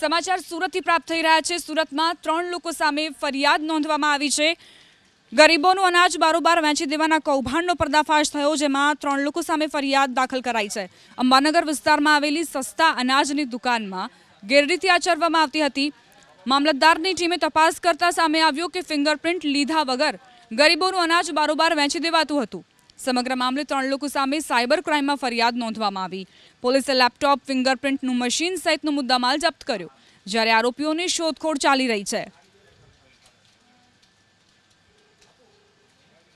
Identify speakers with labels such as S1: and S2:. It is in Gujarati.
S1: સમાચાર સુરતથી પ્રાપ્ત થઈ રહ્યા છે સુરતમાં ત્રણ લોકો સામે ફરિયાદ નોંધવામાં આવી છે ગરીબોનું અનાજ બારોબાર વેચી દેવાના કૌભાંડનો પર્દાફાશ થયો જેમાં ત્રણ લોકો સામે ફરિયાદ દાખલ કરાઈ છે અંબાનગર વિસ્તારમાં આવેલી સસ્તા અનાજની દુકાનમાં ગેરરીતિ આચરવામાં આવતી હતી મામલતદારની ટીમે તપાસ કરતા સામે આવ્યો કે ફિંગરપ્રિન્ટ લીધા વગર ગરીબોનું અનાજ બારોબાર વેચી દેવાતું હતું સમગ્ર મામલે ત્રણ લોકો સામે સાયબર ક્રાઇમમાં ફરિયાદ નોંધવામાં આવી પોલીસે લેપટોપ ફિંગરપ્રિન્ટનું મશીન સહિતનો મુદ્દામાલ જપ્ત કર્યો જ્યારે આરોપીઓની શોધખોળ ચાલી રહી છે